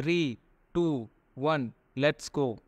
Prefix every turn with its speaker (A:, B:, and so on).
A: 3, 2, 1. Let's go.